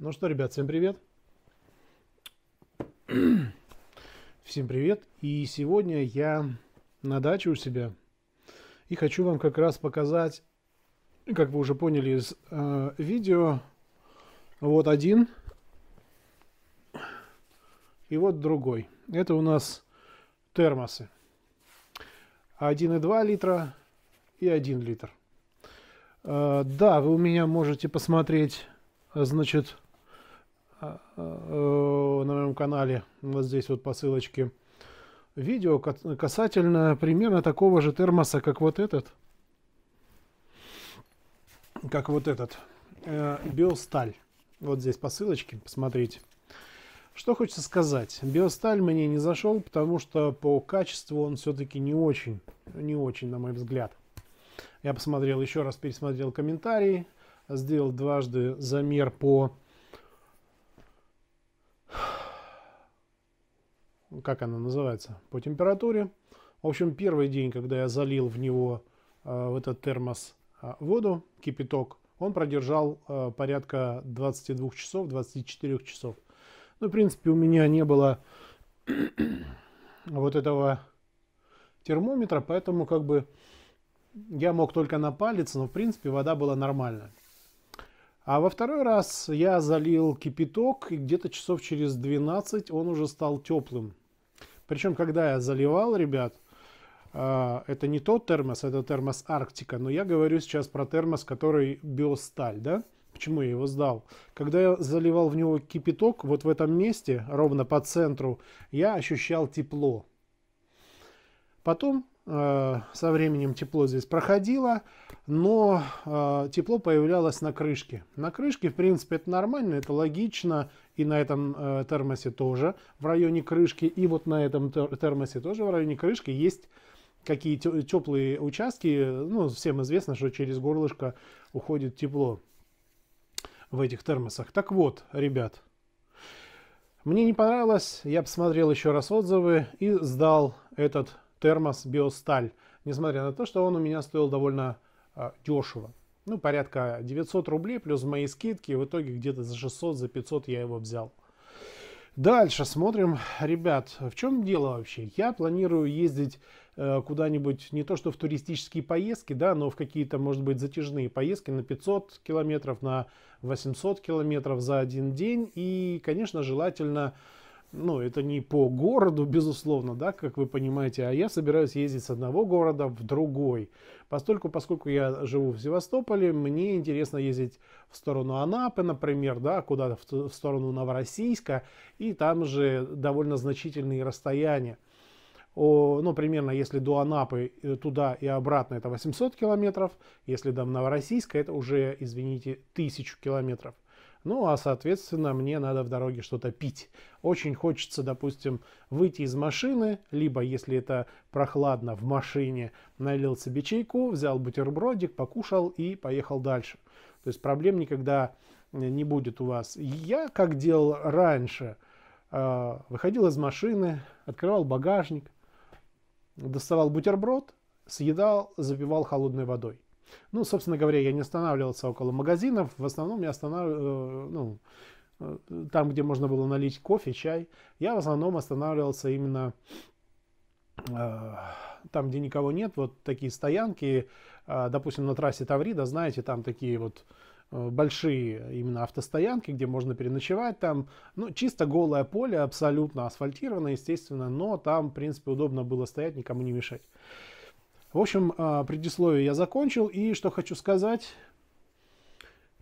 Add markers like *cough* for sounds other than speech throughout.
Ну что, ребят, всем привет. *clears throat* Всем привет. И сегодня я на даче у себя. И хочу вам как раз показать, как вы уже поняли из э, видео, вот один и вот другой. Это у нас термосы. 1,2 литра и 1 литр. Э, да, вы у меня можете посмотреть, значит, Э, на моем канале, вот здесь вот по ссылочке, видео касательно примерно такого же термоса, как вот этот. Как вот этот. Э, биосталь. Вот здесь по ссылочке, посмотрите. Что хочется сказать. Биосталь мне не зашел, потому что по качеству он все-таки не очень, не очень, на мой взгляд. Я посмотрел еще раз, пересмотрел комментарии, сделал дважды замер по как она называется, по температуре. В общем, первый день, когда я залил в него, э, в этот термос, э, воду, кипяток, он продержал э, порядка 22 часов, 24 часов. Ну, в принципе, у меня не было *clears throat* вот этого термометра, поэтому как бы я мог только на палец, но в принципе вода была нормальная. А во второй раз я залил кипяток, и где-то часов через 12 он уже стал теплым. Причем, когда я заливал, ребят, а, это не тот термос, это термос Арктика, но я говорю сейчас про термос, который биосталь, да? Почему я его сдал? Когда я заливал в него кипяток, вот в этом месте, ровно по центру, я ощущал тепло. Потом Э, со временем тепло здесь проходило, но э, тепло появлялось на крышке. На крышке, в принципе, это нормально, это логично, и на этом э, термосе тоже в районе крышки, и вот на этом термосе тоже в районе крышки есть какие теплые участки. Ну, всем известно, что через горлышко уходит тепло в этих термосах. Так вот, ребят, мне не понравилось, я посмотрел еще раз отзывы и сдал этот термос Биосталь, несмотря на то, что он у меня стоил довольно э, дешево. Ну, порядка 900 рублей плюс мои скидки, в итоге где-то за 600, за 500 я его взял. Дальше смотрим, ребят, в чем дело вообще? Я планирую ездить э, куда-нибудь, не то что в туристические поездки, да, но в какие-то, может быть, затяжные поездки на 500 километров, на 800 километров за один день. И, конечно, желательно э, ну, это не по городу, безусловно, да, как вы понимаете, а я собираюсь ездить с одного города в другой. Поскольку, поскольку я живу в Севастополе, мне интересно ездить в сторону Анапы, например, да, куда-то в, в сторону Новороссийска, и там же довольно значительные расстояния. О, ну, примерно, если до Анапы э, туда и обратно это 800 километров, если до Новороссийска это уже, извините, 1000 километров. Ну, а, соответственно, мне надо в дороге что-то пить. Очень хочется, допустим, выйти из машины, либо, если это прохладно, в машине налил себе чайку, взял бутербродик, покушал и поехал дальше. То есть проблем никогда э, не будет у вас. Я, как делал раньше, э, выходил из машины, открывал багажник, доставал бутерброд, съедал, запивал холодной водой. Ну, собственно говоря, я не останавливался около магазинов. В основном я останавливался, э, ну, э, там, где можно было налить кофе, чай. Я в основном останавливался именно э, там, где никого нет. Вот такие стоянки, э, допустим, на трассе Таврида, знаете, там такие вот э, большие именно автостоянки, где можно переночевать, там, ну, чисто голое поле, абсолютно асфальтировано, естественно, но там, в принципе, удобно было стоять, никому не мешать. В общем, а, предисловие я закончил. И что хочу сказать,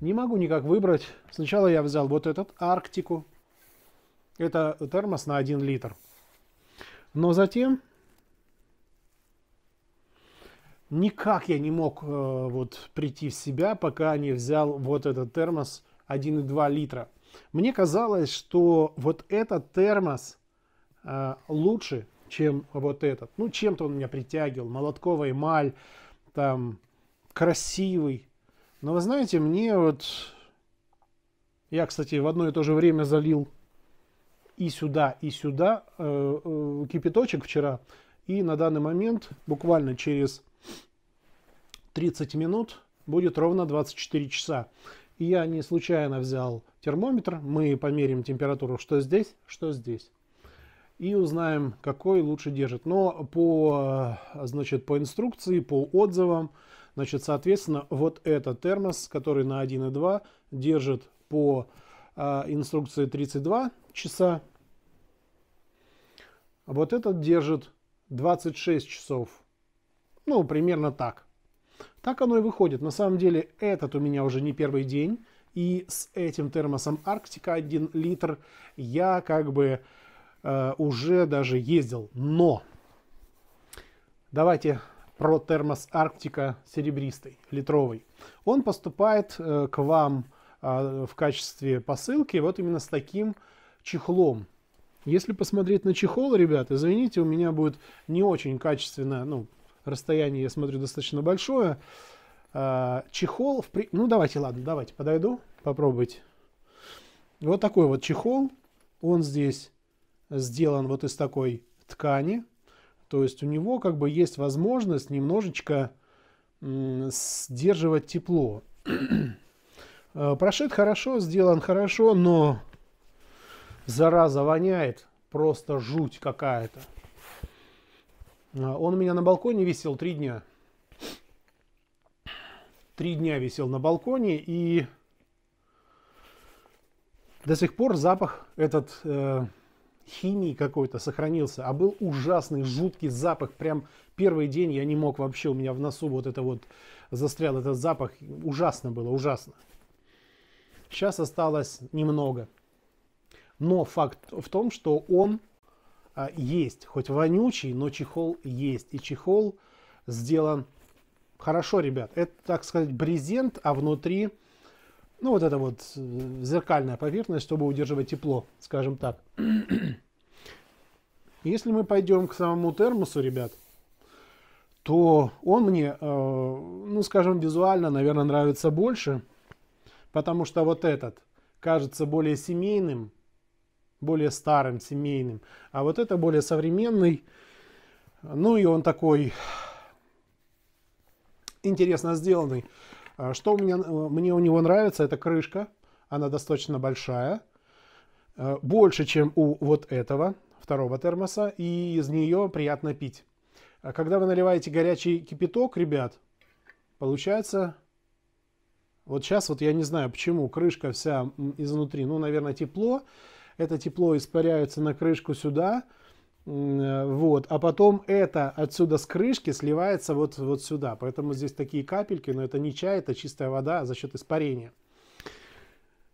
не могу никак выбрать. Сначала я взял вот этот Арктику. Это термос на 1 литр. Но затем никак я не мог э, вот прийти в себя, пока не взял вот этот термос 1,2 литра. Мне казалось, что вот этот термос э, лучше, чем вот этот. Ну, чем-то он меня притягивал. Молотковая эмаль, там, красивый. Но вы знаете, мне вот... Я, кстати, в одно и то же время залил и сюда, и сюда э, э, кипяточек вчера. И на данный момент, буквально через 30 минут, будет ровно 24 часа. И я не случайно взял термометр. Мы померим температуру, что здесь, что здесь и узнаем, какой лучше держит. Но по, э, значит, по инструкции, по отзывам, значит, соответственно, вот этот термос, который на 1,2 держит по э, инструкции 32 часа, вот этот держит 26 часов. Ну, примерно так. Так оно и выходит. На самом деле, этот у меня уже не первый день. И с этим термосом Арктика 1 литр я как бы Э, уже даже ездил. Но давайте про термос Арктика серебристый, литровый. Он поступает э, к вам э, в качестве посылки вот именно с таким чехлом. Если посмотреть на чехол, ребят, извините, у меня будет не очень качественное, ну, расстояние, я смотрю, достаточно большое. чехол, в при... ну, давайте, ладно, давайте, подойду, попробуйте. Вот такой вот чехол, он здесь сделан вот из такой ткани. То есть у него как бы есть возможность немножечко сдерживать тепло. *clears throat* Э, прошит хорошо, сделан хорошо, но зараза воняет. Просто жуть какая-то. Э, он у меня на балконе висел три дня. Три дня висел на балконе и до сих пор запах этот э, химии какой-то сохранился, а был ужасный, жуткий запах. Прям первый день я не мог вообще, у меня в носу вот это вот застрял этот запах. Ужасно было, ужасно. Сейчас осталось немного. Но факт в том, что он а, есть. Хоть вонючий, но чехол есть. И чехол сделан хорошо, ребят. Это, так сказать, брезент, а внутри ну вот эта вот э, зеркальная поверхность, чтобы удерживать тепло, скажем так. *clears throat* Если мы пойдем к самому термосу, ребят, то он мне, э, ну скажем, визуально, наверное, нравится больше, потому что вот этот кажется более семейным, более старым, семейным, а вот это более современный, ну и он такой интересно сделанный. А что у меня, э, мне у него нравится, это крышка. Она достаточно большая. Э, больше, чем у вот этого, второго термоса. И из нее приятно пить. А когда вы наливаете горячий кипяток, ребят, получается... Вот сейчас, вот я не знаю почему, крышка вся изнутри, ну, наверное, тепло. Это тепло испаряется на крышку сюда. Э, вот, а потом это отсюда с крышки сливается вот, вот сюда. Поэтому здесь такие капельки, но это не чай, это чистая вода за счет испарения.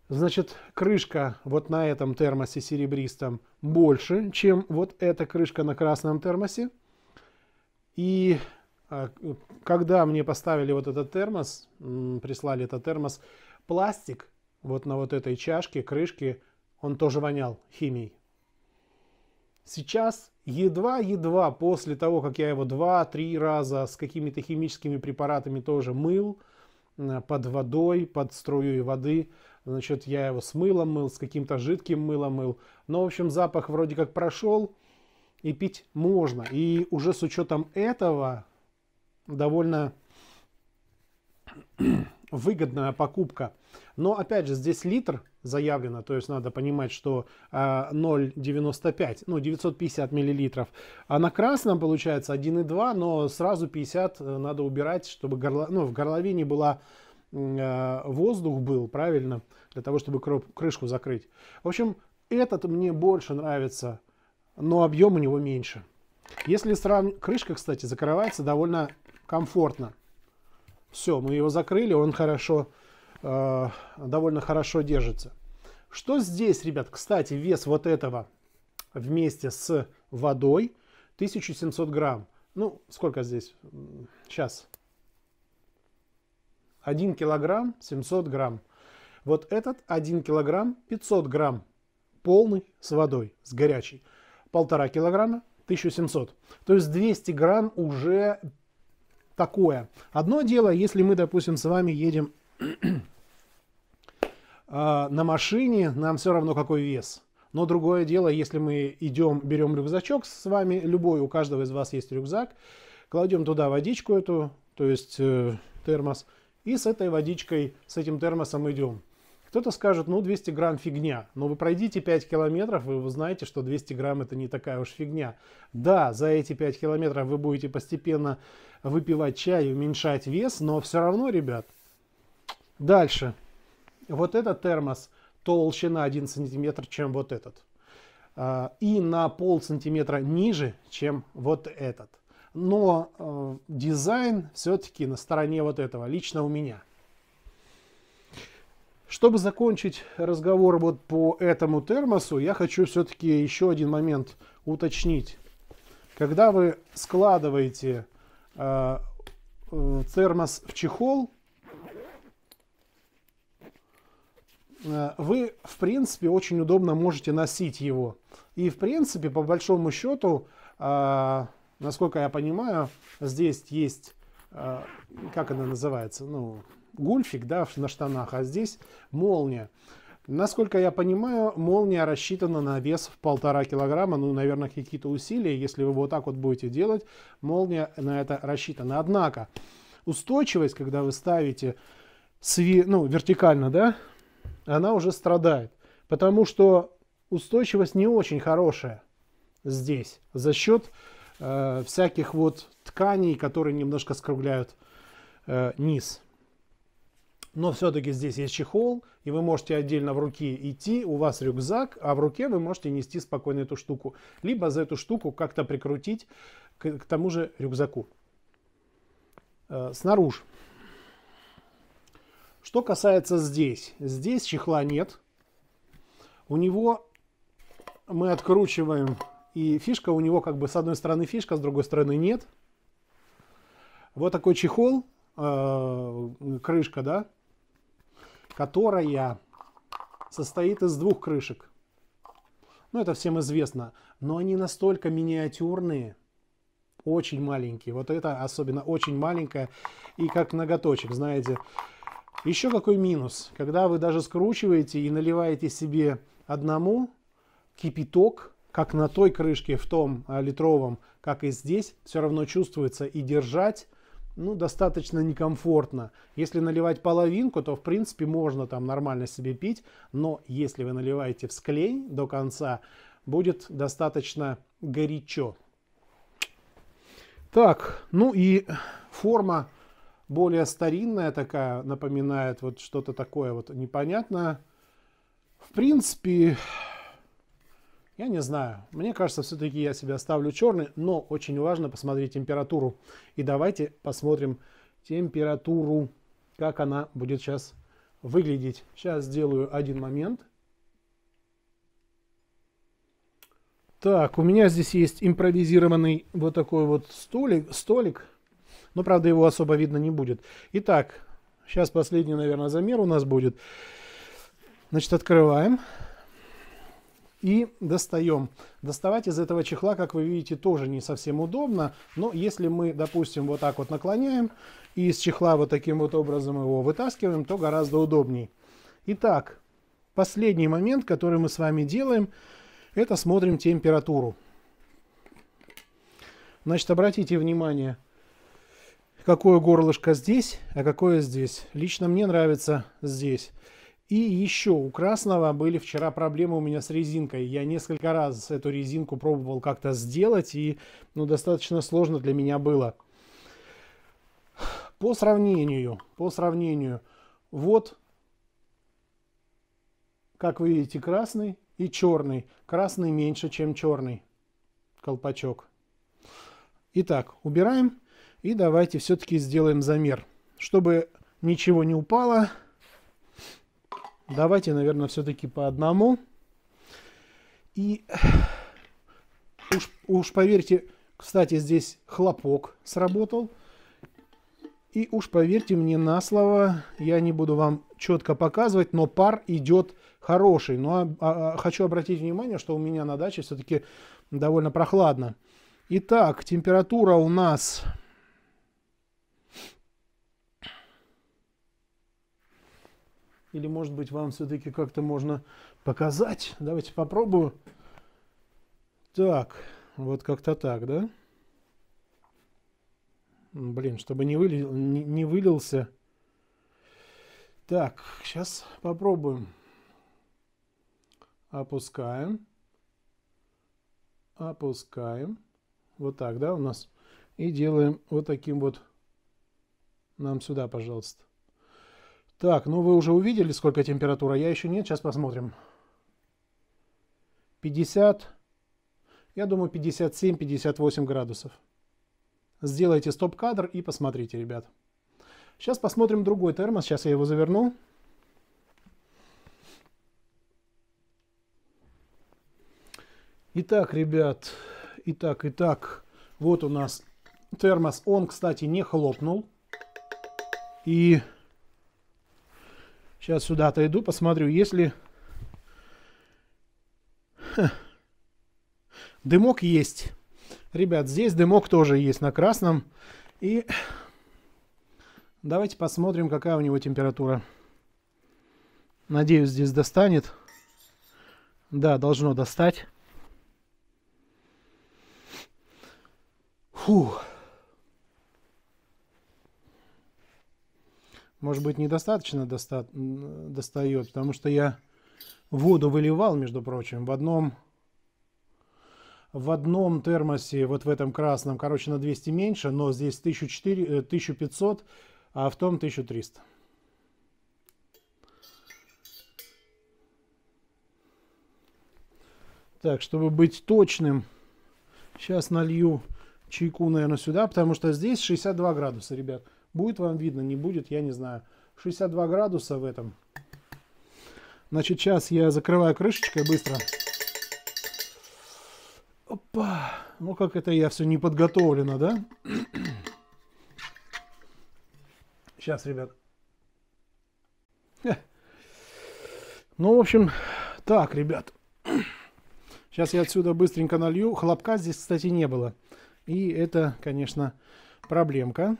Значит, крышка вот на этом термосе серебристом больше, чем вот эта крышка на красном термосе. И а, когда мне поставили вот этот термос, прислали этот термос, пластик вот на вот этой чашке, крышке, он тоже вонял химией. Сейчас едва-едва после того, как я его 2-3 раза с какими-то химическими препаратами тоже мыл, э, под водой, под струей воды, значит, я его с мылом мыл, с каким-то жидким мылом мыл. Но, в общем, запах вроде как прошел, и пить можно. И уже с учетом этого довольно выгодная покупка. Но опять же, здесь литр заявлено, то есть надо понимать, что 0,95, э, ну 950 миллилитров. А на красном получается 1,2, но сразу 50 э, надо убирать, чтобы горло, ну, в горловине была э, воздух был, правильно, для того, чтобы крышку закрыть. В общем, этот мне больше нравится, но объем у него меньше. Если сравнивать... Крышка, кстати, закрывается довольно комфортно. Все, мы его закрыли, он хорошо, э, довольно хорошо держится. Что здесь, ребят? Кстати, вес вот этого вместе с водой 1700 грамм. Ну, сколько здесь? Сейчас. 1 килограмм 700 грамм. Вот этот 1 килограмм 500 грамм полный с водой, с горячей. полтора килограмма 1700. То есть 200 грамм уже такое. Одно дело, если мы, допустим, с вами едем *clears throat* а, на машине, нам все равно какой вес. Но другое дело, если мы идем, берем рюкзачок с вами, любой, у каждого из вас есть рюкзак, кладем туда водичку эту, то есть э, термос, и с этой водичкой, с этим термосом идем. Кто-то скажет, ну 200 грамм фигня, но вы пройдите 5 километров, и вы узнаете, что 200 грамм это не такая уж фигня. Да, за эти 5 километров вы будете постепенно выпивать чай и уменьшать вес, но все равно, ребят. Дальше. Вот этот термос толщина 1 сантиметр, чем вот этот. А, и на пол сантиметра ниже, чем вот этот. Но э, дизайн все-таки на стороне вот этого, лично у меня. Чтобы закончить разговор вот по этому термосу, я хочу все-таки еще один момент уточнить. Когда вы складываете э, э термос в чехол, э, вы, в принципе, очень удобно можете носить его. И, в принципе, по большому счету, э, насколько я понимаю, здесь есть, э, как она называется, ну, гульфик да, на штанах, а здесь молния. Насколько я понимаю, молния рассчитана на вес в полтора килограмма, ну, наверное, какие-то усилия, если вы вот так вот будете делать, молния на это рассчитана. Однако, устойчивость, когда вы ставите сви, ну, вертикально, да, она уже страдает, потому что устойчивость не очень хорошая здесь за счет э, всяких вот тканей, которые немножко скругляют э, низ но все-таки здесь есть чехол, и вы можете отдельно в руке идти, у вас рюкзак, а в руке вы можете нести спокойно эту штуку, либо за эту штуку как-то прикрутить к, к тому же рюкзаку. Э, снаружи. Что касается здесь, здесь чехла нет, у него мы откручиваем, и фишка у него как бы с одной стороны фишка, с другой стороны нет. Вот такой чехол, э, крышка, да, которая состоит из двух крышек. Ну, это всем известно. Но они настолько миниатюрные, очень маленькие. Вот это особенно очень маленькая и как ноготочек, знаете. Еще какой минус, когда вы даже скручиваете и наливаете себе одному кипяток, как на той крышке в том а, литровом, как и здесь, все равно чувствуется и держать ну, достаточно некомфортно. Если наливать половинку, то, в принципе, можно там нормально себе пить, но если вы наливаете всклей до конца, будет достаточно горячо. Так, ну и форма более старинная такая, напоминает вот что-то такое вот непонятное. В принципе, я не знаю. Мне кажется, все-таки я себя ставлю черный, но очень важно посмотреть температуру. И давайте посмотрим температуру, как она будет сейчас выглядеть. Сейчас сделаю один момент. Так, у меня здесь есть импровизированный вот такой вот столик, столик. Но, правда, его особо видно не будет. Итак, сейчас последний, наверное, замер у нас будет. Значит, открываем. Открываем и достаем. Доставать из этого чехла, как вы видите, тоже не совсем удобно, но если мы, допустим, вот так вот наклоняем и из чехла вот таким вот образом его вытаскиваем, то гораздо удобней. Итак, последний момент, который мы с вами делаем, это смотрим температуру. Значит, обратите внимание, какое горлышко здесь, а какое здесь. Лично мне нравится здесь. И еще у красного были вчера проблемы у меня с резинкой. Я несколько раз эту резинку пробовал как-то сделать, и ну, достаточно сложно для меня было. По сравнению, по сравнению, вот, как вы видите, красный и черный. Красный меньше, чем черный колпачок. Итак, убираем и давайте все-таки сделаем замер, чтобы ничего не упало. Давайте, наверное, все-таки по одному. И уж, уж поверьте, кстати, здесь хлопок сработал. И уж поверьте мне на слово, я не буду вам четко показывать, но пар идет хороший. Но ну, а, а, а, хочу обратить внимание, что у меня на даче все-таки довольно прохладно. Итак, температура у нас Или, может быть, вам все-таки как-то можно показать? Давайте попробую. Так, вот как-то так, да? Блин, чтобы не, вылил, не, не вылился. Так, сейчас попробуем. Опускаем. Опускаем. Вот так, да, у нас. И делаем вот таким вот нам сюда, пожалуйста. Так, ну вы уже увидели, сколько температура? Я еще нет, сейчас посмотрим. 50, я думаю, 57-58 градусов. Сделайте стоп-кадр и посмотрите, ребят. Сейчас посмотрим другой термос, сейчас я его заверну. Итак, ребят, итак, итак, вот у нас термос. Он, кстати, не хлопнул. И Сейчас сюда отойду, посмотрю, если... Ха. Дымок есть. Ребят, здесь дымок тоже есть на красном. И давайте посмотрим, какая у него температура. Надеюсь, здесь достанет. Да, должно достать. Фух. Может быть, недостаточно доста... достает, потому что я воду выливал, между прочим, в одном в одном термосе, вот в этом красном, короче, на 200 меньше, но здесь 1400, 1500, э, а в том 1300. Так, чтобы быть точным, сейчас налью чайку, наверное, сюда, потому что здесь 62 градуса, ребят. Будет вам видно, не будет, я не знаю. 62 градуса в этом. Значит, сейчас я закрываю крышечкой быстро. Опа! Ну, как это я все не подготовлено, да? *clears throat* Сейчас, ребят. Ну, в общем, так, ребят. *clears throat* Сейчас я отсюда быстренько налью. Хлопка здесь, кстати, не было. И это, конечно, проблемка.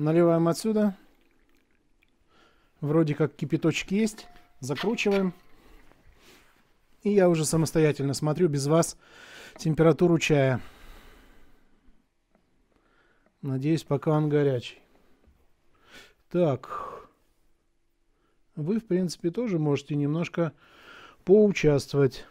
Наливаем отсюда. Вроде как кипяточек есть. Закручиваем. И я уже самостоятельно смотрю без вас температуру чая. Надеюсь, пока он горячий. Так. Вы, в принципе, тоже можете немножко поучаствовать.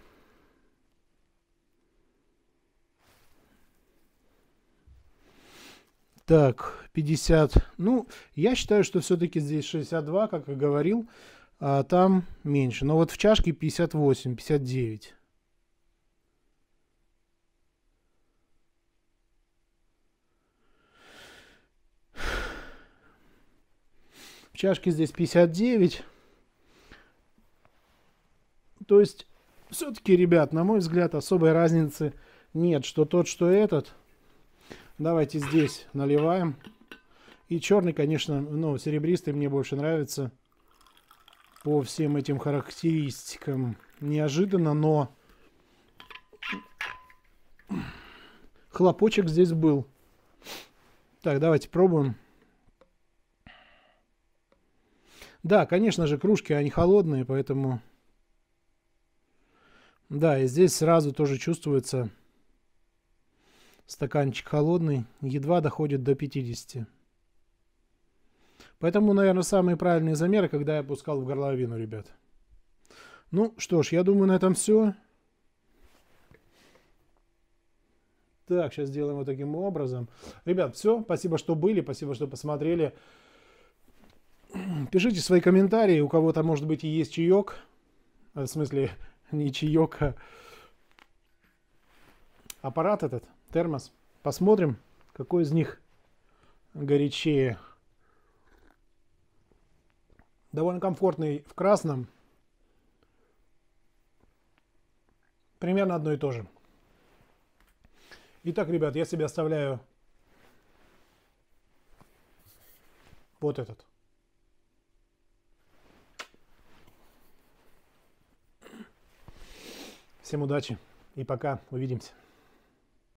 Так, 50. Ну, я считаю, что все-таки здесь 62, как и говорил, а там меньше. Но вот в чашке 58, 59. В чашке здесь 59. То есть, все-таки, ребят, на мой взгляд, особой разницы нет, что тот, что этот – Давайте здесь наливаем. И черный, конечно, ну, серебристый мне больше нравится. По всем этим характеристикам. Неожиданно, но... Хлопочек здесь был. Так, давайте пробуем. Да, конечно же, кружки, они холодные, поэтому... Да, и здесь сразу тоже чувствуется стаканчик холодный, едва доходит до 50. Поэтому, наверное, самые правильные замеры, когда я пускал в горловину, ребят. Ну что ж, я думаю, на этом все. Так, сейчас сделаем вот таким образом. Ребят, все. Спасибо, что были. Спасибо, что посмотрели. Пишите свои комментарии. У кого-то, может быть, и есть чаек. А, в смысле, *laughs* не чаек, а аппарат этот термос. Посмотрим, какой из них горячее. Довольно комфортный в красном. Примерно одно и то же. Итак, ребят, я себе оставляю вот этот. Всем удачи и пока. Увидимся.